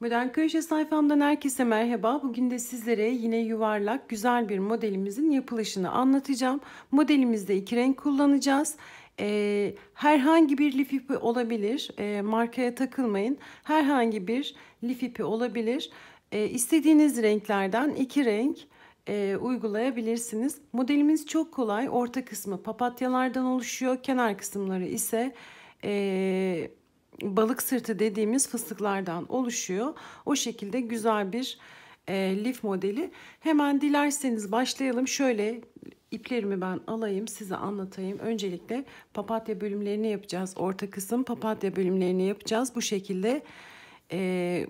Modern Köşe sayfamdan herkese merhaba. Bugün de sizlere yine yuvarlak güzel bir modelimizin yapılışını anlatacağım. Modelimizde iki renk kullanacağız. Ee, herhangi bir lif ipi olabilir. Ee, markaya takılmayın. Herhangi bir lif ipi olabilir. Ee, istediğiniz renklerden iki renk e, uygulayabilirsiniz. Modelimiz çok kolay. Orta kısmı papatyalardan oluşuyor. Kenar kısımları ise... E, balık sırtı dediğimiz fıstıklardan oluşuyor. O şekilde güzel bir e, lif modeli. Hemen dilerseniz başlayalım. Şöyle iplerimi ben alayım size anlatayım. Öncelikle papatya bölümlerini yapacağız. Orta kısım papatya bölümlerini yapacağız. Bu şekilde e,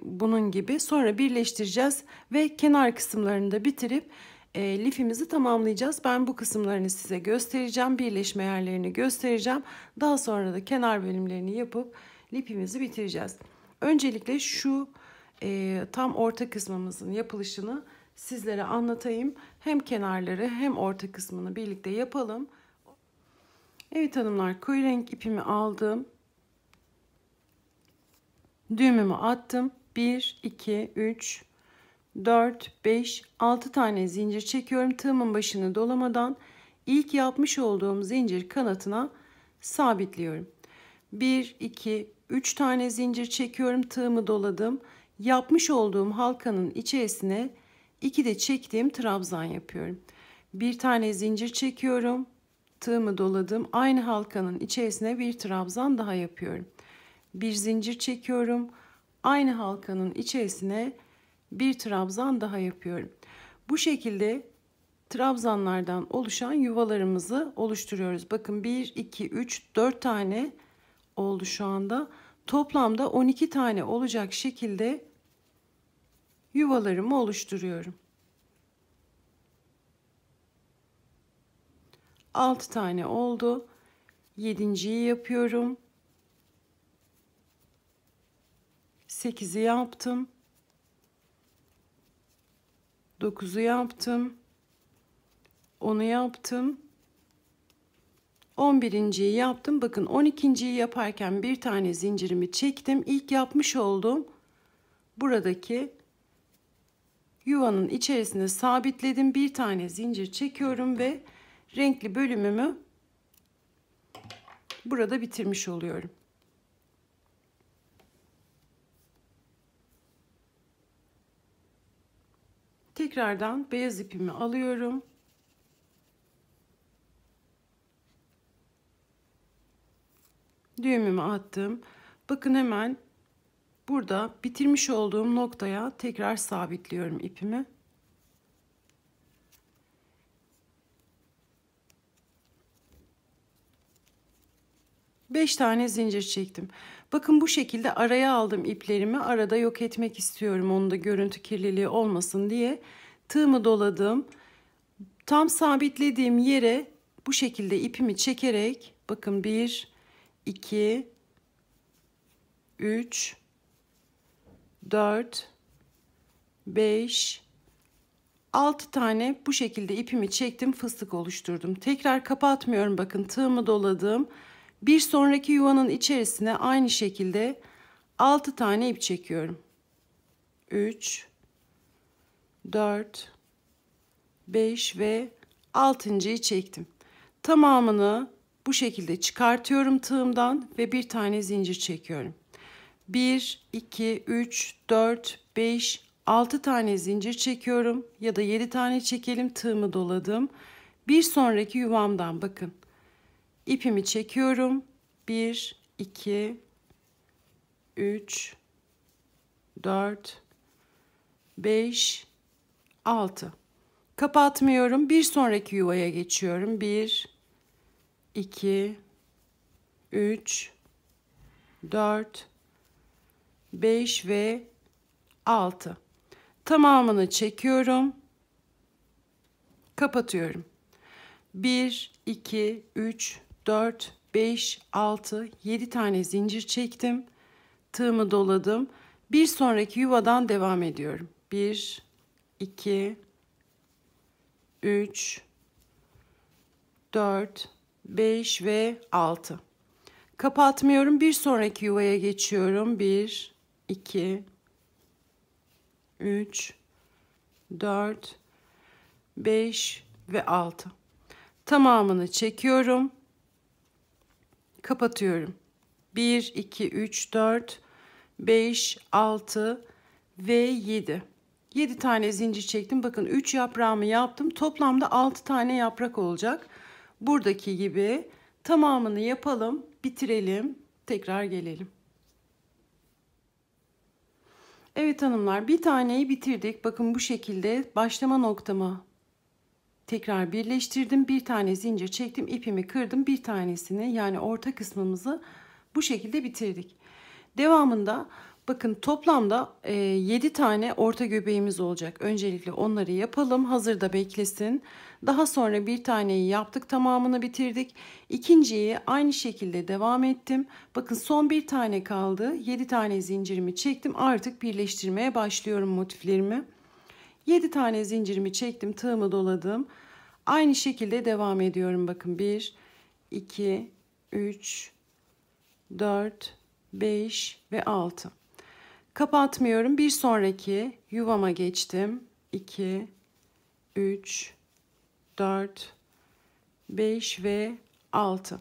bunun gibi. Sonra birleştireceğiz ve kenar kısımlarını da bitirip e, lifimizi tamamlayacağız. Ben bu kısımlarını size göstereceğim. Birleşme yerlerini göstereceğim. Daha sonra da kenar bölümlerini yapıp lipimizi bitireceğiz. Öncelikle şu e, tam orta kısmımızın yapılışını sizlere anlatayım. Hem kenarları hem orta kısmını birlikte yapalım. Evet hanımlar koyu renk ipimi aldım. Düğümümü attım. 1, 2, 3, 4, 5, 6 tane zincir çekiyorum. Tığımın başını dolamadan ilk yapmış olduğum zincir kanatına sabitliyorum. 1, 2, 3 tane zincir çekiyorum tığımı doladım yapmış olduğum halkanın içerisine 2 de çektiğim trabzan yapıyorum bir tane zincir çekiyorum tığımı doladım aynı halkanın içerisine bir trabzan daha yapıyorum bir zincir çekiyorum aynı halkanın içerisine bir trabzan daha yapıyorum bu şekilde trabzanlardan oluşan yuvalarımızı oluşturuyoruz bakın 1 2 3 4 tane oldu şu anda toplamda 12 tane olacak şekilde yuvalarımı oluşturuyorum. 6 tane oldu. 7.yi yapıyorum. 8'i yaptım. 9'u yaptım. 10'u yaptım. 11.yi yaptım. Bakın 12.yi yaparken bir tane zincirimi çektim. İlk yapmış olduğum buradaki yuvanın içerisine sabitledim. Bir tane zincir çekiyorum ve renkli bölümümü burada bitirmiş oluyorum. Tekrardan beyaz ipimi alıyorum. düğümümü attım. Bakın hemen burada bitirmiş olduğum noktaya tekrar sabitliyorum ipimi. Beş tane zincir çektim. Bakın bu şekilde araya aldım iplerimi. Arada yok etmek istiyorum. Onu da görüntü kirliliği olmasın diye. Tığımı doladım. Tam sabitlediğim yere bu şekilde ipimi çekerek bakın bir 2 3 4 5 6 tane bu şekilde ipimi çektim fıstık oluşturdum. Tekrar kapatmıyorum bakın tığımı doladım. Bir sonraki yuvanın içerisine aynı şekilde 6 tane ip çekiyorum. 3 4 5 ve 6.'yı çektim. Tamamını bu şekilde çıkartıyorum tığımdan ve bir tane zincir çekiyorum. 1, 2, 3, 4, 5, 6 tane zincir çekiyorum ya da 7 tane çekelim tığımı doladım. Bir sonraki yuvamdan bakın. İpimi çekiyorum. 1, 2, 3, 4, 5, 6. Kapatmıyorum. Bir sonraki yuvaya geçiyorum. 1, 2 3 4 5 ve 6. Tamamını çekiyorum. Kapatıyorum. 1 2 3 4 5 6 7 tane zincir çektim. Tığımı doladım. Bir sonraki yuvadan devam ediyorum. 1 2 3 4 5 ve 6. Kapatmıyorum. Bir sonraki yuvaya geçiyorum. 1, 2, 3, 4, 5 ve 6. Tamamını çekiyorum. Kapatıyorum. 1, 2, 3, 4, 5, 6 ve 7. 7 tane zincir çektim. Bakın 3 yaprağımı yaptım. Toplamda 6 tane yaprak olacak buradaki gibi tamamını yapalım, bitirelim, tekrar gelelim. Evet hanımlar bir taneyi bitirdik. Bakın bu şekilde başlama noktama tekrar birleştirdim. Bir tane zincir çektim. ipimi kırdım. Bir tanesini yani orta kısmımızı bu şekilde bitirdik. Devamında bakın toplamda 7 e, tane orta göbeğimiz olacak. Öncelikle onları yapalım. Hazırda beklesin. Daha sonra bir taneyi yaptık tamamını bitirdik. İkinciyi aynı şekilde devam ettim. Bakın son bir tane kaldı. 7 tane zincirimi çektim. Artık birleştirmeye başlıyorum motiflerimi. 7 tane zincirimi çektim. Tığımı doladım. Aynı şekilde devam ediyorum. Bakın 1, 2, 3, 4, 5 ve 6. Kapatmıyorum. Bir sonraki yuvama geçtim. 2, 3, 4, 5 ve 6.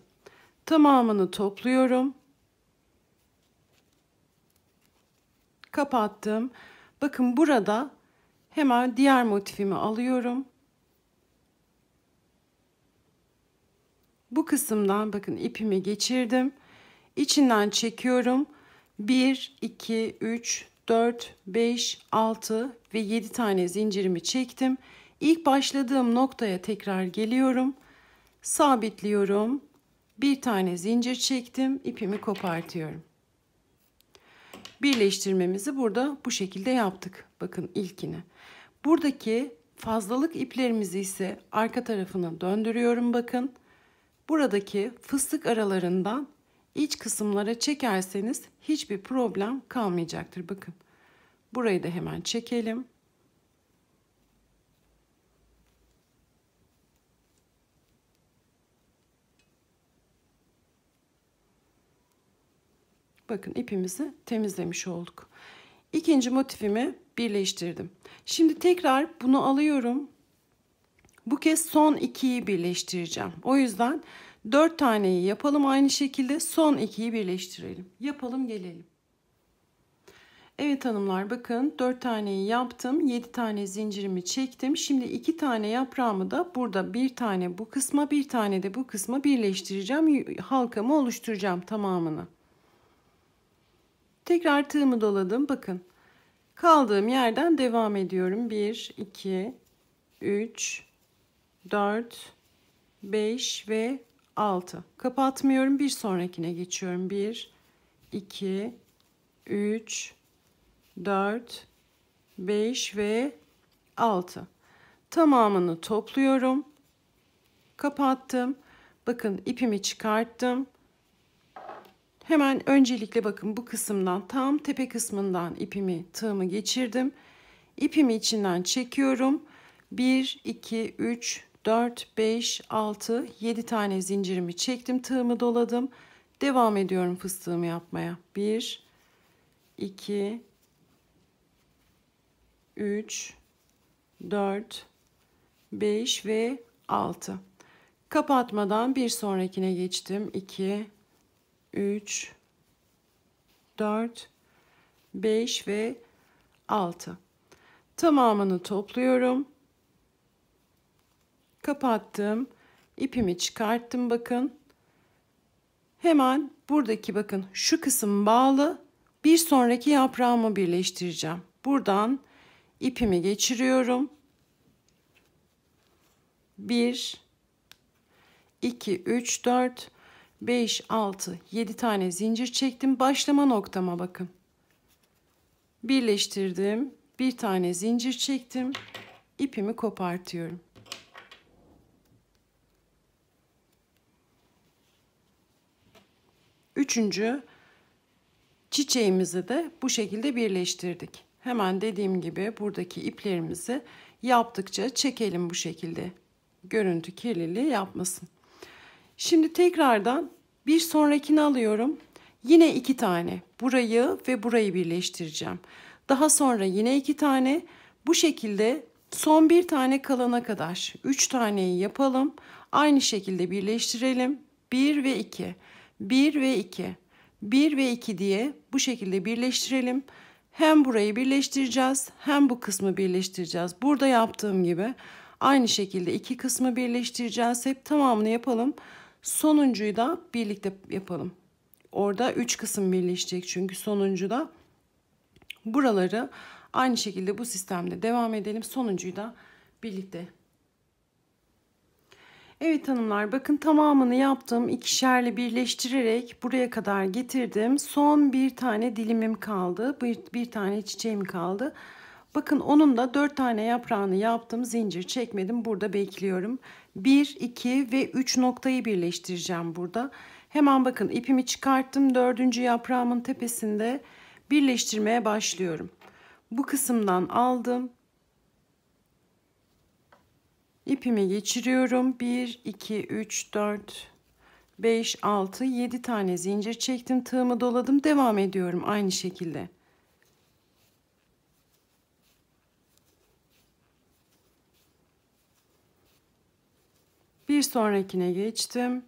Tamamını topluyorum. Kapattım. Bakın burada hemen diğer motifimi alıyorum. Bu kısımdan bakın ipimi geçirdim. İçinden çekiyorum. 1, 2, 3, 4, 5, 6 ve 7 tane zincirimi çektim. İlk başladığım noktaya tekrar geliyorum. Sabitliyorum. Bir tane zincir çektim. ipimi kopartıyorum. Birleştirmemizi burada bu şekilde yaptık. Bakın ilkini. Buradaki fazlalık iplerimizi ise arka tarafına döndürüyorum bakın. Buradaki fıstık aralarından iç kısımlara çekerseniz hiçbir problem kalmayacaktır bakın. Burayı da hemen çekelim. Bakın ipimizi temizlemiş olduk. İkinci motifimi birleştirdim. Şimdi tekrar bunu alıyorum. Bu kez son ikiyi birleştireceğim. O yüzden dört taneyi yapalım aynı şekilde son ikiyi birleştirelim. Yapalım gelelim. Evet hanımlar bakın dört taneyi yaptım. yedi tane zincirimi çektim. Şimdi iki tane yaprağımı da burada bir tane bu kısma bir tane de bu kısma birleştireceğim. Halkamı oluşturacağım tamamını. Tekrar tığımı doladım. Bakın. Kaldığım yerden devam ediyorum. 1, 2, 3, 4, 5 ve 6. Kapatmıyorum. Bir sonrakine geçiyorum. 1, 2, 3, 4, 5 ve 6. Tamamını topluyorum. Kapattım. Bakın ipimi çıkarttım. Hemen öncelikle bakın bu kısımdan tam tepe kısmından ipimi tığımı geçirdim. İpimi içinden çekiyorum. 1, 2, 3, 4, 5, 6, 7 tane zincirimi çektim. Tığımı doladım. Devam ediyorum fıstığımı yapmaya. 1, 2, 3, 4, 5 ve 6. Kapatmadan bir sonrakine geçtim. 2, 3, 4, 5 ve 6. Tamamını topluyorum. Kapattım. İpimi çıkarttım bakın. Hemen buradaki bakın şu kısım bağlı. Bir sonraki yaprağımı birleştireceğim. Buradan ipimi geçiriyorum. 1 2 3 4 5, 6, 7 tane zincir çektim. Başlama noktama bakın. Birleştirdim. Bir tane zincir çektim. İpimi kopartıyorum. Üçüncü çiçeğimizi de bu şekilde birleştirdik. Hemen dediğim gibi buradaki iplerimizi yaptıkça çekelim bu şekilde. Görüntü kirliliği yapmasın. Şimdi tekrardan bir sonrakini alıyorum. Yine iki tane burayı ve burayı birleştireceğim. Daha sonra yine iki tane bu şekilde son bir tane kalana kadar üç taneyi yapalım. Aynı şekilde birleştirelim. Bir ve iki. Bir ve iki. Bir ve iki diye bu şekilde birleştirelim. Hem burayı birleştireceğiz hem bu kısmı birleştireceğiz. Burada yaptığım gibi aynı şekilde iki kısmı birleştireceğiz. Hep tamamını yapalım. Sonuncuyu da birlikte yapalım. Orada 3 kısım birleşecek çünkü sonuncu da Buraları aynı şekilde bu sistemde devam edelim. Sonuncuyu da birlikte Evet hanımlar bakın tamamını yaptım. İkişerli birleştirerek buraya kadar getirdim. Son bir tane dilimim kaldı. Bir, bir tane çiçeğim kaldı. Bakın onun da 4 tane yaprağını yaptım. Zincir çekmedim. Burada bekliyorum. 1, 2 ve 3 noktayı birleştireceğim burada. Hemen bakın ipimi çıkarttım. 4. yaprağımın tepesinde birleştirmeye başlıyorum. Bu kısımdan aldım. İpimi geçiriyorum. 1, 2, 3, 4, 5, 6, 7 tane zincir çektim. Tığımı doladım. Devam ediyorum aynı şekilde. Bir sonrakine geçtim.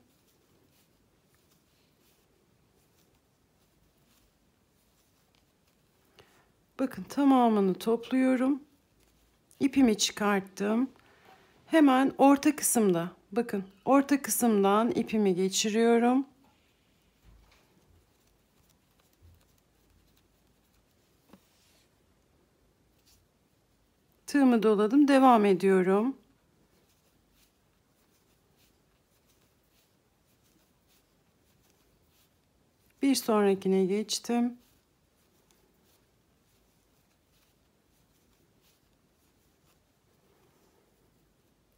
Bakın tamamını topluyorum. İpimi çıkarttım. Hemen orta kısımda bakın orta kısımdan ipimi geçiriyorum. Tığımı doladım. Devam ediyorum. Bir sonrakine geçtim.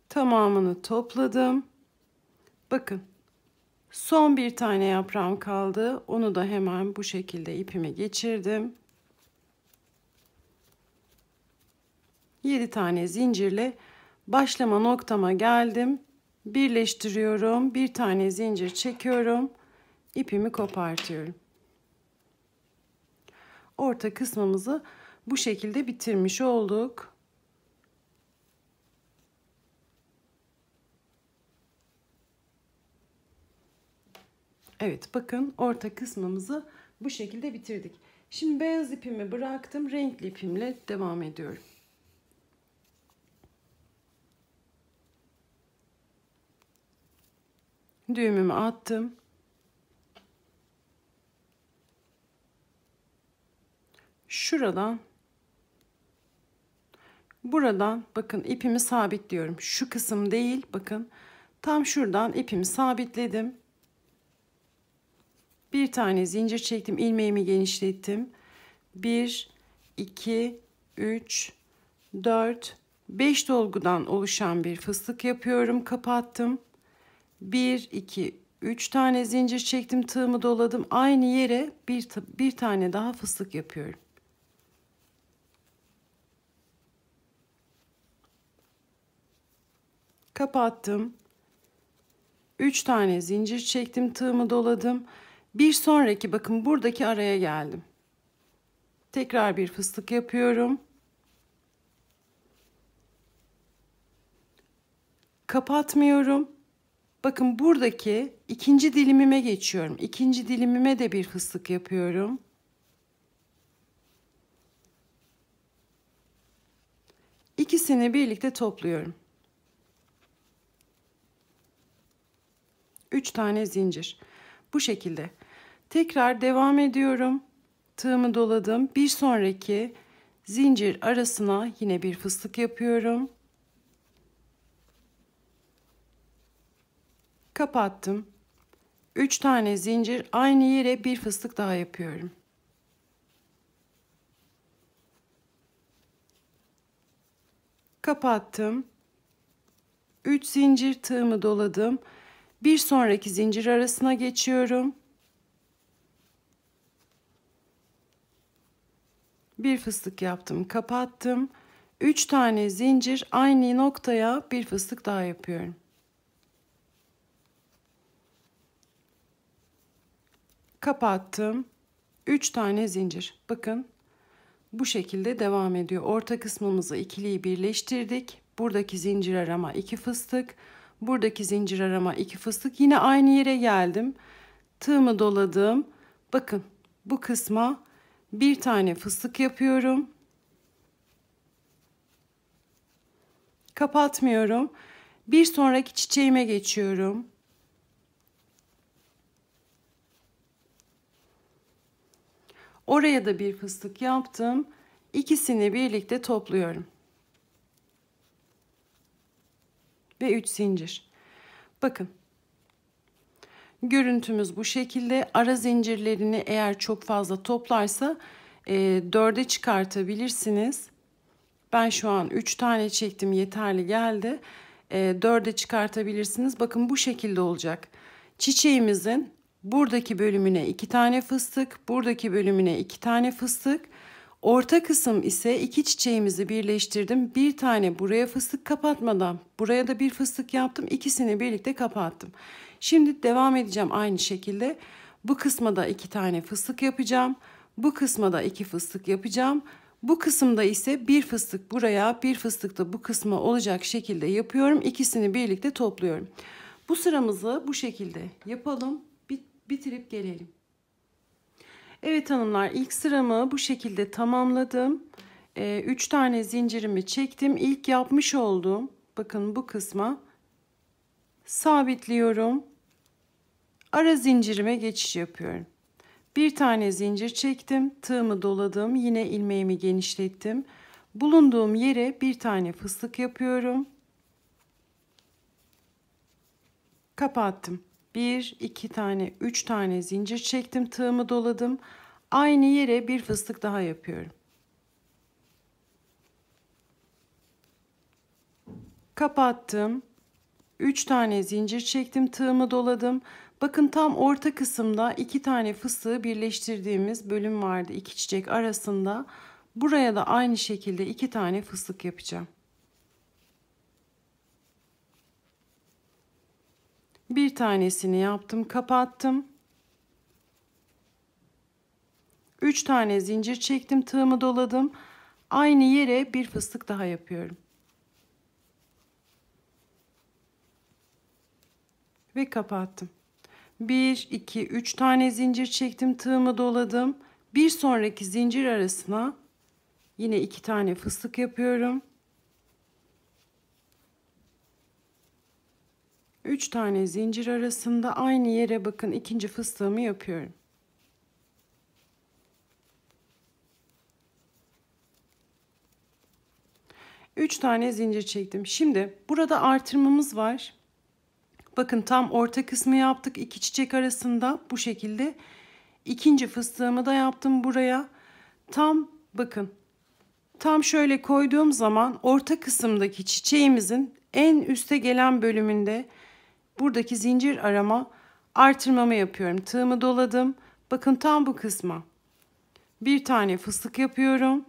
Tamamını topladım. Bakın son bir tane yaprağım kaldı. Onu da hemen bu şekilde ipime geçirdim. 7 tane zincirle başlama noktama geldim. Birleştiriyorum. Bir tane zincir çekiyorum ipimi kopartıyorum. Orta kısmımızı bu şekilde bitirmiş olduk. Evet bakın orta kısmımızı bu şekilde bitirdik. Şimdi beyaz ipimi bıraktım. Renkli ipimle devam ediyorum. Düğümümü attım. şuradan buradan bakın ipimi sabitliyorum. Şu kısım değil bakın. Tam şuradan ipimi sabitledim. Bir tane zincir çektim. ilmeğimi genişlettim. 1 2 3 4 5 dolgudan oluşan bir fıstık yapıyorum. Kapattım. 1 2 3 tane zincir çektim. Tığımı doladım. Aynı yere bir bir tane daha fıstık yapıyorum. kapattım. 3 tane zincir çektim, tığımı doladım. Bir sonraki bakın buradaki araya geldim. Tekrar bir fıstık yapıyorum. Kapatmıyorum. Bakın buradaki ikinci dilimime geçiyorum. İkinci dilimime de bir fıstık yapıyorum. İkisini birlikte topluyorum. 3 tane zincir. Bu şekilde. Tekrar devam ediyorum. Tığımı doladım. Bir sonraki zincir arasına yine bir fıstık yapıyorum. Kapattım. 3 tane zincir aynı yere bir fıstık daha yapıyorum. Kapattım. 3 zincir tığımı doladım. Bir sonraki zincir arasına geçiyorum. Bir fıstık yaptım, kapattım. Üç tane zincir aynı noktaya bir fıstık daha yapıyorum. Kapattım. Üç tane zincir. Bakın bu şekilde devam ediyor. Orta kısmımızı ikiliyi birleştirdik. Buradaki zincir arama 2 fıstık. Buradaki zincir arama iki fıstık. Yine aynı yere geldim. Tığımı doladım. Bakın bu kısma bir tane fıstık yapıyorum. Kapatmıyorum. Bir sonraki çiçeğime geçiyorum. Oraya da bir fıstık yaptım. İkisini birlikte topluyorum. ve 3 zincir. Bakın. Görüntümüz bu şekilde. Ara zincirlerini eğer çok fazla toplarsa e, 4'e çıkartabilirsiniz. Ben şu an 3 tane çektim yeterli geldi. E, 4'e çıkartabilirsiniz. Bakın bu şekilde olacak. Çiçeğimizin buradaki bölümüne 2 tane fıstık, buradaki bölümüne 2 tane fıstık Orta kısım ise iki çiçeğimizi birleştirdim. Bir tane buraya fıstık kapatmadan buraya da bir fıstık yaptım. İkisini birlikte kapattım. Şimdi devam edeceğim aynı şekilde. Bu kısma da iki tane fıstık yapacağım. Bu kısma da iki fıstık yapacağım. Bu kısımda ise bir fıstık buraya bir fıstık da bu kısma olacak şekilde yapıyorum. İkisini birlikte topluyorum. Bu sıramızı bu şekilde yapalım. Bitirip gelelim. Evet hanımlar ilk sıramı bu şekilde tamamladım. 3 ee, üç tane zincirimi çektim. İlk yapmış olduğum bakın bu kısma sabitliyorum. Ara zincirime geçiş yapıyorum. Bir tane zincir çektim. Tığımı doladım. Yine ilmeğimi genişlettim. Bulunduğum yere bir tane fıstık yapıyorum. Kapattım. 1, 2 tane, 3 tane zincir çektim, tığımı doladım. Aynı yere bir fıstık daha yapıyorum. Kapattım. 3 tane zincir çektim, tığımı doladım. Bakın tam orta kısımda 2 tane fıstığı birleştirdiğimiz bölüm vardı. iki çiçek arasında. Buraya da aynı şekilde 2 tane fıstık yapacağım. Bir tanesini yaptım, kapattım. Üç tane zincir çektim, tığımı doladım. Aynı yere bir fıstık daha yapıyorum. Ve kapattım. Bir, iki, üç tane zincir çektim, tığımı doladım. Bir sonraki zincir arasına yine iki tane fıstık yapıyorum. 3 tane zincir arasında aynı yere bakın ikinci fıstığımı yapıyorum. Üç tane zincir çektim. Şimdi burada artırmamız var. Bakın tam orta kısmı yaptık. iki çiçek arasında bu şekilde. İkinci fıstığımı da yaptım buraya. Tam bakın tam şöyle koyduğum zaman orta kısımdaki çiçeğimizin en üste gelen bölümünde buradaki zincir arama artırmamı yapıyorum. Tığımı doladım. Bakın tam bu kısma. Bir tane fıstık yapıyorum.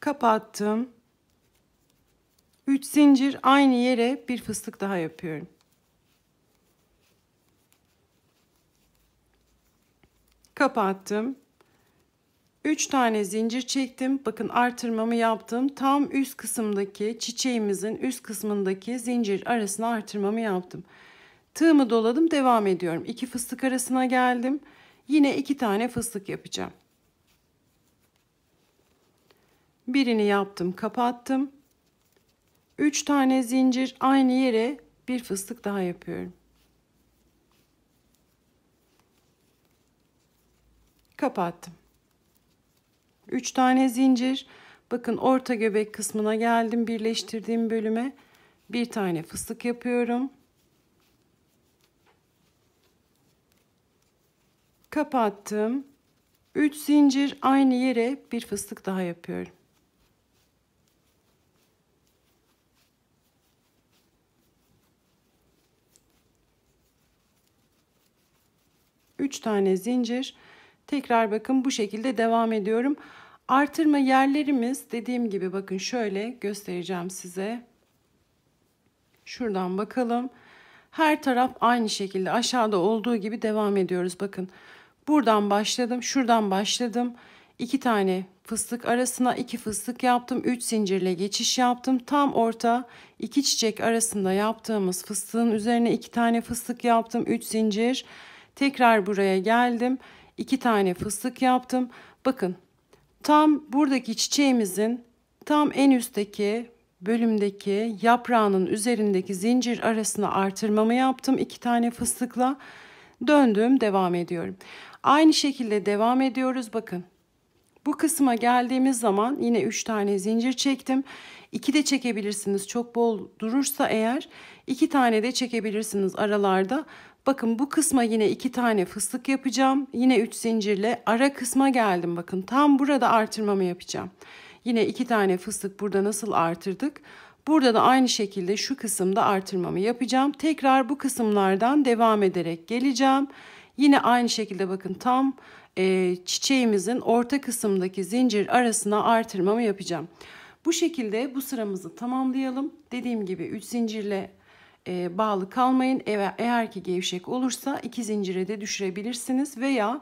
Kapattım. 3 zincir aynı yere bir fıstık daha yapıyorum. Kapattım. 3 tane zincir çektim. Bakın artırmamı yaptım. Tam üst kısımdaki çiçeğimizin üst kısmındaki zincir arasına artırmamı yaptım. Tığımı doladım devam ediyorum. 2 fıstık arasına geldim. Yine 2 tane fıstık yapacağım. Birini yaptım kapattım. 3 tane zincir aynı yere bir fıstık daha yapıyorum. Kapattım. 3 tane zincir. Bakın orta göbek kısmına geldim birleştirdiğim bölüme. Bir tane fıstık yapıyorum. Kapattım. 3 zincir aynı yere bir fıstık daha yapıyorum. Üç tane zincir Tekrar bakın bu şekilde devam ediyorum. Artırma yerlerimiz dediğim gibi bakın şöyle göstereceğim size. Şuradan bakalım. Her taraf aynı şekilde aşağıda olduğu gibi devam ediyoruz. Bakın buradan başladım, şuradan başladım. İki tane fıstık arasına iki fıstık yaptım. üç zincirle geçiş yaptım. Tam orta iki çiçek arasında yaptığımız fıstığın üzerine iki tane fıstık yaptım. üç zincir. Tekrar buraya geldim iki tane fıstık yaptım. Bakın tam buradaki çiçeğimizin tam en üstteki bölümdeki yaprağının üzerindeki zincir arasına artırmamı yaptım iki tane fıstıkla. Döndüm devam ediyorum. Aynı şekilde devam ediyoruz bakın. Bu kısma geldiğimiz zaman yine 3 tane zincir çektim. 2 de çekebilirsiniz çok bol durursa eğer. 2 tane de çekebilirsiniz aralarda. Bakın bu kısma yine iki tane fıstık yapacağım. Yine üç zincirle ara kısma geldim. Bakın tam burada artırmamı yapacağım. Yine iki tane fıstık burada nasıl artırdık? Burada da aynı şekilde şu kısımda artırmamı yapacağım. Tekrar bu kısımlardan devam ederek geleceğim. Yine aynı şekilde bakın tam e, çiçeğimizin orta kısımdaki zincir arasına artırmamı yapacağım. Bu şekilde bu sıramızı tamamlayalım. Dediğim gibi 3 zincirle e, bağlı kalmayın. Eğer ki gevşek olursa iki zincire de düşürebilirsiniz veya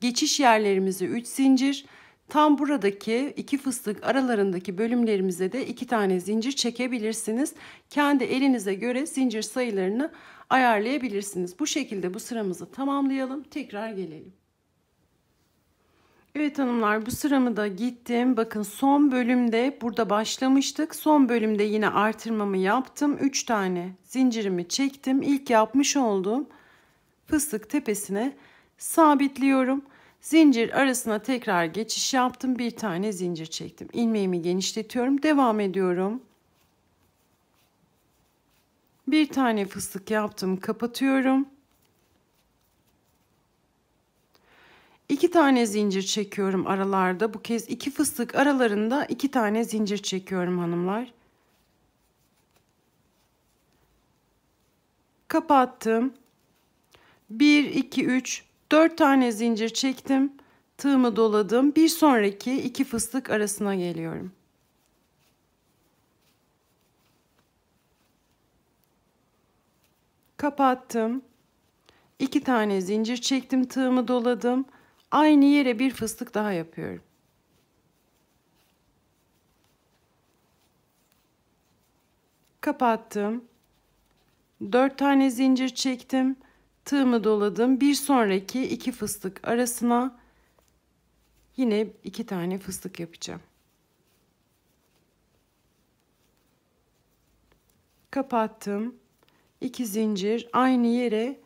geçiş yerlerimizi 3 zincir tam buradaki iki fıstık aralarındaki bölümlerimize de iki tane zincir çekebilirsiniz. Kendi elinize göre zincir sayılarını ayarlayabilirsiniz. Bu şekilde bu sıramızı tamamlayalım. Tekrar gelelim. Evet hanımlar bu sıramı da gittim. Bakın son bölümde burada başlamıştık. Son bölümde yine artırmamı yaptım. 3 tane zincirimi çektim. İlk yapmış olduğum fıstık tepesine sabitliyorum. Zincir arasına tekrar geçiş yaptım. Bir tane zincir çektim. İlmeğimi genişletiyorum. Devam ediyorum. Bir tane fıstık yaptım. Kapatıyorum. İki tane zincir çekiyorum aralarda. Bu kez iki fıstık aralarında iki tane zincir çekiyorum hanımlar. Kapattım. 1, 2, 3, 4 tane zincir çektim. Tığımı doladım. Bir sonraki iki fıstık arasına geliyorum. Kapattım. 2 tane zincir çektim. Tığımı doladım. Aynı yere bir fıstık daha yapıyorum. Kapattım. Dört tane zincir çektim. Tığımı doladım. Bir sonraki iki fıstık arasına yine iki tane fıstık yapacağım. Kapattım. İki zincir aynı yere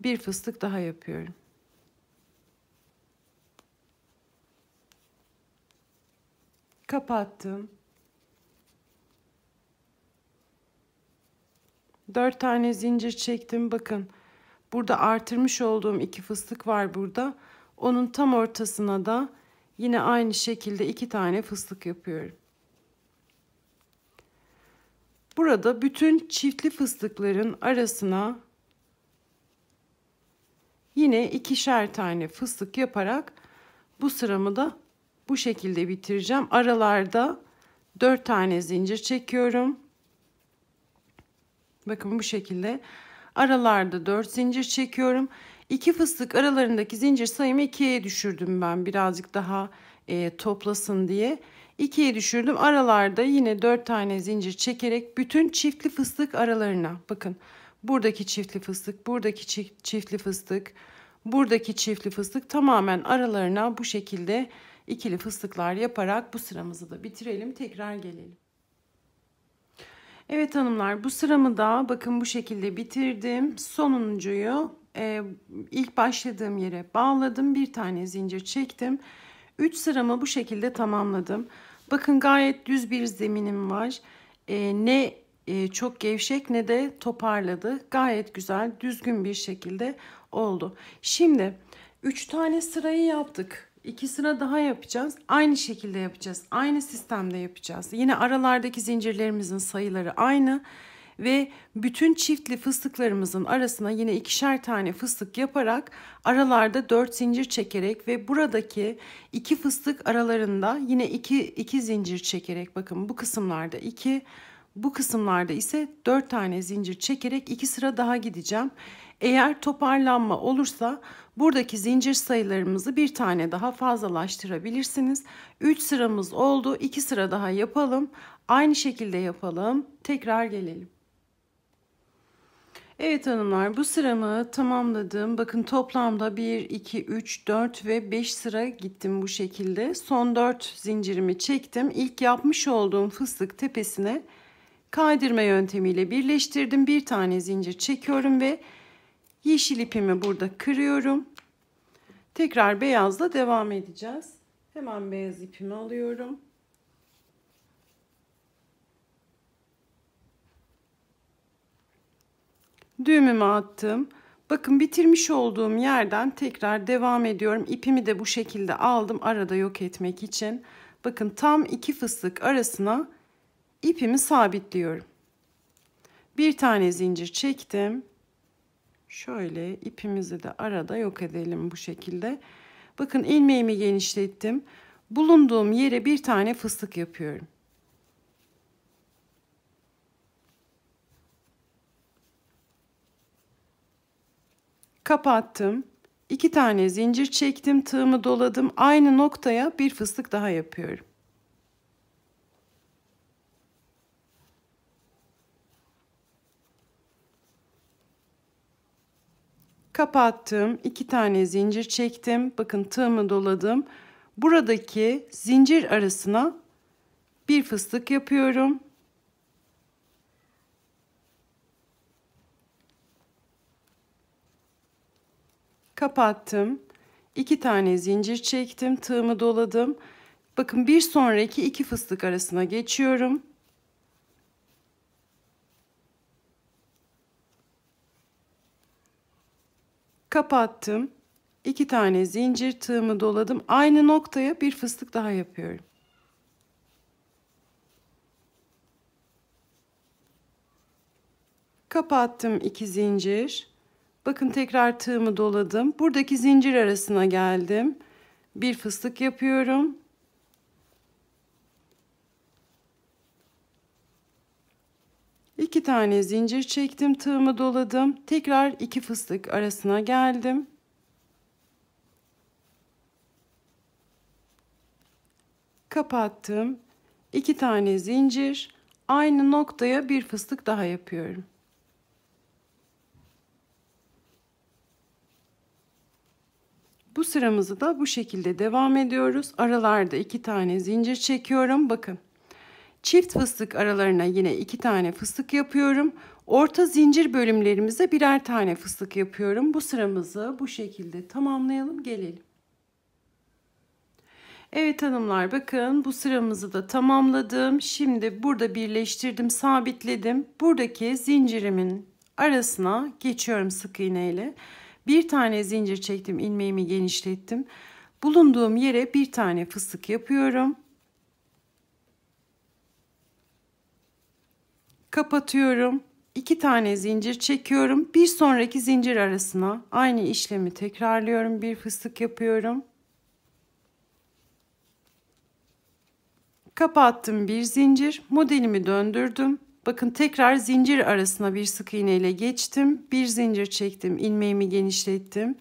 bir fıstık daha yapıyorum. kapattım. Dört tane zincir çektim. Bakın burada artırmış olduğum iki fıstık var burada. Onun tam ortasına da yine aynı şekilde iki tane fıstık yapıyorum. Burada bütün çiftli fıstıkların arasına yine ikişer tane fıstık yaparak bu sıramı da bu şekilde bitireceğim. Aralarda 4 tane zincir çekiyorum. Bakın bu şekilde aralarda 4 zincir çekiyorum. 2 fıstık aralarındaki zincir sayımı 2'ye düşürdüm ben birazcık daha e, toplasın diye. 2'ye düşürdüm. Aralarda yine 4 tane zincir çekerek bütün çiftli fıstık aralarına bakın. Buradaki çiftli fıstık, buradaki çiftli fıstık, buradaki çiftli fıstık tamamen aralarına bu şekilde ikili fıstıklar yaparak bu sıramızı da bitirelim. Tekrar gelelim. Evet hanımlar bu sıramı da bakın bu şekilde bitirdim. Sonuncuyu e, ilk başladığım yere bağladım. Bir tane zincir çektim. üç sıramı bu şekilde tamamladım. Bakın gayet düz bir zeminim var. E, ne e, çok gevşek ne de toparladı. Gayet güzel düzgün bir şekilde oldu. Şimdi üç tane sırayı yaptık. İki sıra daha yapacağız. Aynı şekilde yapacağız. Aynı sistemde yapacağız. Yine aralardaki zincirlerimizin sayıları aynı ve bütün çiftli fıstıklarımızın arasına yine ikişer tane fıstık yaparak aralarda dört zincir çekerek ve buradaki iki fıstık aralarında yine iki, iki zincir çekerek bakın bu kısımlarda iki bu kısımlarda ise dört tane zincir çekerek iki sıra daha gideceğim. Eğer toparlanma olursa Buradaki zincir sayılarımızı bir tane daha fazlalaştırabilirsiniz. 3 sıramız oldu. 2 sıra daha yapalım. Aynı şekilde yapalım. Tekrar gelelim. Evet hanımlar bu sıramı tamamladım. Bakın toplamda 1, 2, 3, 4 ve 5 sıra gittim bu şekilde. Son 4 zincirimi çektim. İlk yapmış olduğum fıstık tepesine kaydırma yöntemiyle birleştirdim. Bir tane zincir çekiyorum ve Yeşil ipimi burada kırıyorum. Tekrar beyazla devam edeceğiz. Hemen beyaz ipimi alıyorum. Düğümümü attım. Bakın bitirmiş olduğum yerden tekrar devam ediyorum. İpimi de bu şekilde aldım arada yok etmek için. Bakın tam iki fıstık arasına ipimi sabitliyorum. Bir tane zincir çektim. Şöyle ipimizi de arada yok edelim bu şekilde. Bakın ilmeğimi genişlettim. Bulunduğum yere bir tane fıstık yapıyorum. Kapattım. İki tane zincir çektim, tığımı doladım. Aynı noktaya bir fıstık daha yapıyorum. kapattım, iki tane zincir çektim. Bakın tığımı doladım. Buradaki zincir arasına bir fıstık yapıyorum. Kapattım. iki tane zincir çektim, tığımı doladım. Bakın bir sonraki iki fıstık arasına geçiyorum. kapattım. İki tane zincir tığımı doladım. Aynı noktaya bir fıstık daha yapıyorum. Kapattım iki zincir. Bakın tekrar tığımı doladım. Buradaki zincir arasına geldim. Bir fıstık yapıyorum. İki tane zincir çektim, tığımı doladım. Tekrar iki fıstık arasına geldim. Kapattım. İki tane zincir. Aynı noktaya bir fıstık daha yapıyorum. Bu sıramızı da bu şekilde devam ediyoruz. Aralarda iki tane zincir çekiyorum. Bakın. Çift fıstık aralarına yine iki tane fıstık yapıyorum. Orta zincir bölümlerimize birer tane fıstık yapıyorum. Bu sıramızı bu şekilde tamamlayalım gelelim. Evet hanımlar bakın bu sıramızı da tamamladım. Şimdi burada birleştirdim sabitledim. Buradaki zincirimin arasına geçiyorum sık iğne ile. Bir tane zincir çektim ilmeğimi genişlettim. Bulunduğum yere bir tane fıstık yapıyorum. kapatıyorum. İki tane zincir çekiyorum. Bir sonraki zincir arasına aynı işlemi tekrarlıyorum. Bir fıstık yapıyorum. Kapattım bir zincir. Modelimi döndürdüm. Bakın tekrar zincir arasına bir sık iğne ile geçtim. Bir zincir çektim. ilmeğimi genişlettim.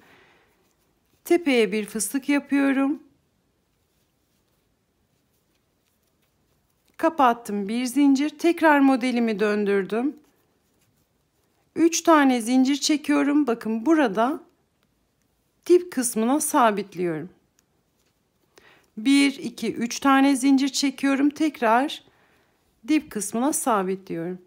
Tepeye bir fıstık yapıyorum. kapattım bir zincir tekrar modelimi döndürdüm 3 tane zincir çekiyorum bakın burada dip kısmına sabitliyorum 1 2 3 tane zincir çekiyorum tekrar dip kısmına sabitliyorum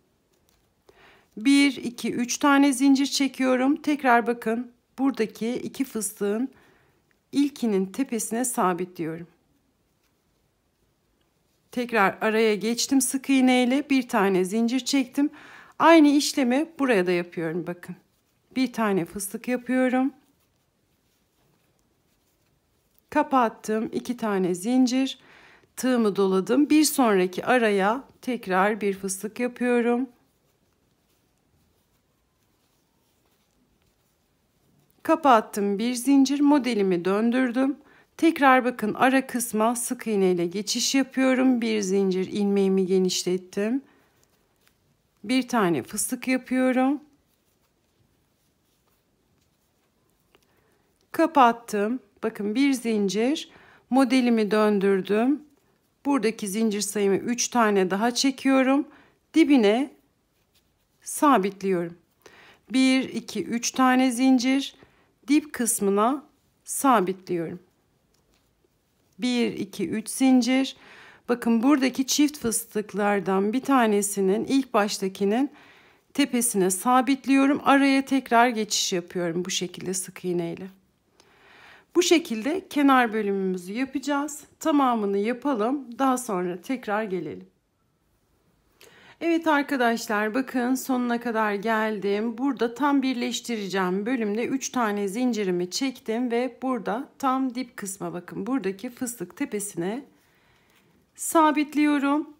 1 2 3 tane zincir çekiyorum tekrar bakın buradaki iki fıstığın ilkinin tepesine sabitliyorum Tekrar araya geçtim sık iğne ile bir tane zincir çektim. Aynı işlemi buraya da yapıyorum bakın. Bir tane fıstık yapıyorum. Kapattım iki tane zincir. Tığımı doladım. Bir sonraki araya tekrar bir fıstık yapıyorum. Kapattım bir zincir modelimi döndürdüm. Tekrar bakın ara kısma sık iğne ile geçiş yapıyorum. Bir zincir ilmeğimi genişlettim. Bir tane fıstık yapıyorum. Kapattım. Bakın bir zincir modelimi döndürdüm. Buradaki zincir sayımı 3 tane daha çekiyorum. Dibine sabitliyorum. 1 2 3 tane zincir dip kısmına sabitliyorum. 1, 2, 3 zincir. Bakın buradaki çift fıstıklardan bir tanesinin ilk baştakinin tepesine sabitliyorum. Araya tekrar geçiş yapıyorum bu şekilde sık iğneyle. Bu şekilde kenar bölümümüzü yapacağız. Tamamını yapalım. Daha sonra tekrar gelelim. Evet arkadaşlar bakın sonuna kadar geldim. Burada tam birleştireceğim bölümde 3 tane zincirimi çektim ve burada tam dip kısma bakın buradaki fıstık tepesine sabitliyorum.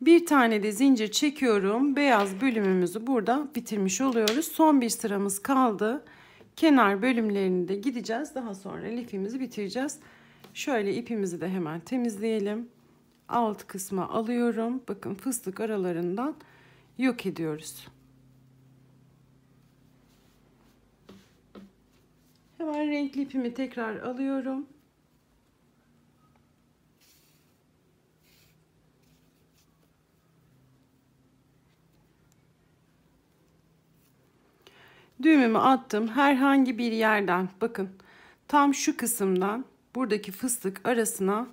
Bir tane de zincir çekiyorum. Beyaz bölümümüzü burada bitirmiş oluyoruz. Son bir sıramız kaldı. Kenar bölümlerini de gideceğiz. Daha sonra lifimizi bitireceğiz. Şöyle ipimizi de hemen temizleyelim alt kısma alıyorum. Bakın fıstık aralarından yok ediyoruz. Hemen renkli ipimi tekrar alıyorum. Düğümümü attım. Herhangi bir yerden bakın tam şu kısımdan buradaki fıstık arasına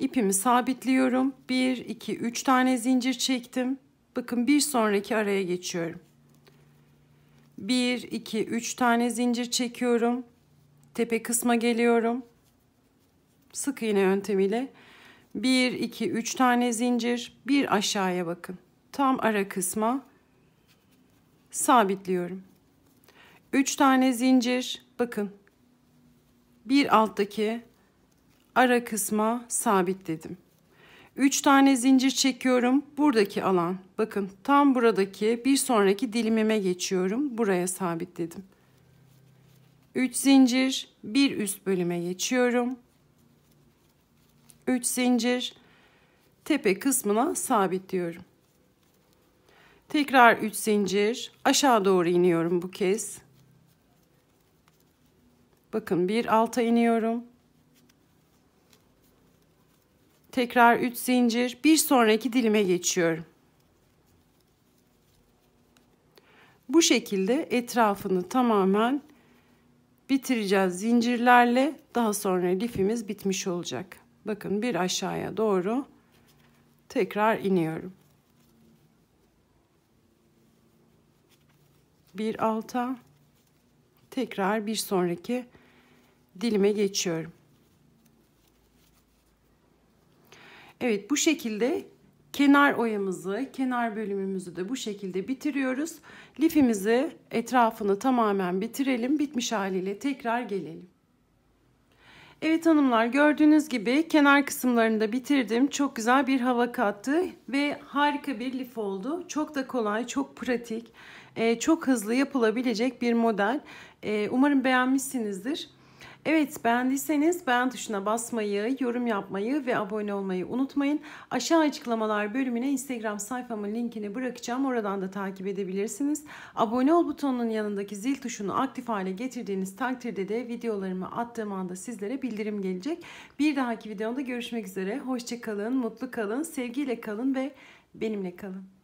İpimi sabitliyorum. 1, 2, 3 tane zincir çektim. Bakın bir sonraki araya geçiyorum. 1, 2, 3 tane zincir çekiyorum. Tepe kısma geliyorum. Sık iğne yöntemiyle. 1, 2, 3 tane zincir. Bir aşağıya bakın. Tam ara kısma sabitliyorum. 3 tane zincir. Bakın. Bir alttaki ara kısma sabit dedim. 3 tane zincir çekiyorum. Buradaki alan bakın tam buradaki bir sonraki dilimime geçiyorum. Buraya sabitledim. Üç zincir bir üst bölüme geçiyorum. Üç zincir tepe kısmına sabitliyorum. Tekrar üç zincir aşağı doğru iniyorum bu kez. Bakın bir alta iniyorum. Tekrar 3 zincir. Bir sonraki dilime geçiyorum. Bu şekilde etrafını tamamen bitireceğiz zincirlerle. Daha sonra lifimiz bitmiş olacak. Bakın bir aşağıya doğru tekrar iniyorum. Bir alta tekrar bir sonraki dilime geçiyorum. Evet bu şekilde kenar oyamızı, kenar bölümümüzü de bu şekilde bitiriyoruz. Lifimizi etrafını tamamen bitirelim. Bitmiş haliyle tekrar gelelim. Evet hanımlar gördüğünüz gibi kenar kısımlarını da bitirdim. Çok güzel bir hava kattı ve harika bir lif oldu. Çok da kolay, çok pratik, e, çok hızlı yapılabilecek bir model. E, umarım beğenmişsinizdir. Evet beğendiyseniz beğen tuşuna basmayı, yorum yapmayı ve abone olmayı unutmayın. Aşağı açıklamalar bölümüne Instagram sayfamın linkini bırakacağım. Oradan da takip edebilirsiniz. Abone ol butonunun yanındaki zil tuşunu aktif hale getirdiğiniz takdirde de videolarımı attığım anda sizlere bildirim gelecek. Bir dahaki videomda görüşmek üzere. Hoşçakalın, mutlu kalın, sevgiyle kalın ve benimle kalın.